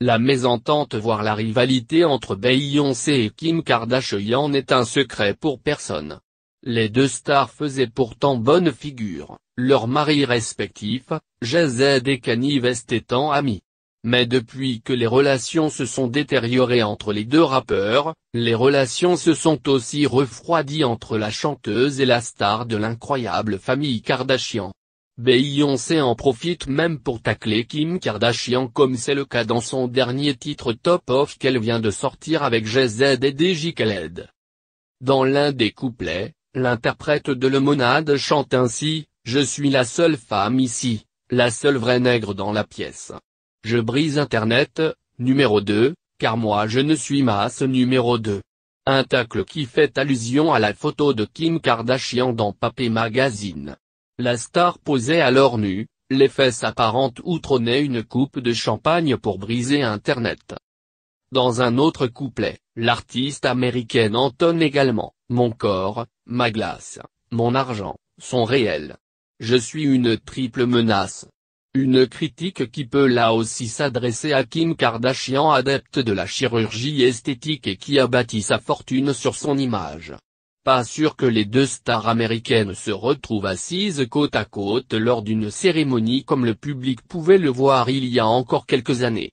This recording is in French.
La mésentente voire la rivalité entre Beyoncé et Kim Kardashian n'est un secret pour personne. Les deux stars faisaient pourtant bonne figure, leurs maris respectifs, Jay-Z et Kanye West étant amis. Mais depuis que les relations se sont détériorées entre les deux rappeurs, les relations se sont aussi refroidies entre la chanteuse et la star de l'incroyable famille Kardashian. Beyoncé en profite même pour tacler Kim Kardashian comme c'est le cas dans son dernier titre Top Off qu'elle vient de sortir avec GZ et DJ Khaled. Dans l'un des couplets, l'interprète de Monade chante ainsi, « Je suis la seule femme ici, la seule vraie nègre dans la pièce. Je brise Internet, numéro 2, car moi je ne suis masse numéro 2. » Un tacle qui fait allusion à la photo de Kim Kardashian dans Papé Magazine. La star posait alors nue, les fesses apparentes où une coupe de champagne pour briser Internet. Dans un autre couplet, l'artiste américaine entonne également, Mon corps, ma glace, mon argent, sont réels. Je suis une triple menace. Une critique qui peut là aussi s'adresser à Kim Kardashian adepte de la chirurgie esthétique et qui a bâti sa fortune sur son image pas sûr que les deux stars américaines se retrouvent assises côte à côte lors d'une cérémonie comme le public pouvait le voir il y a encore quelques années.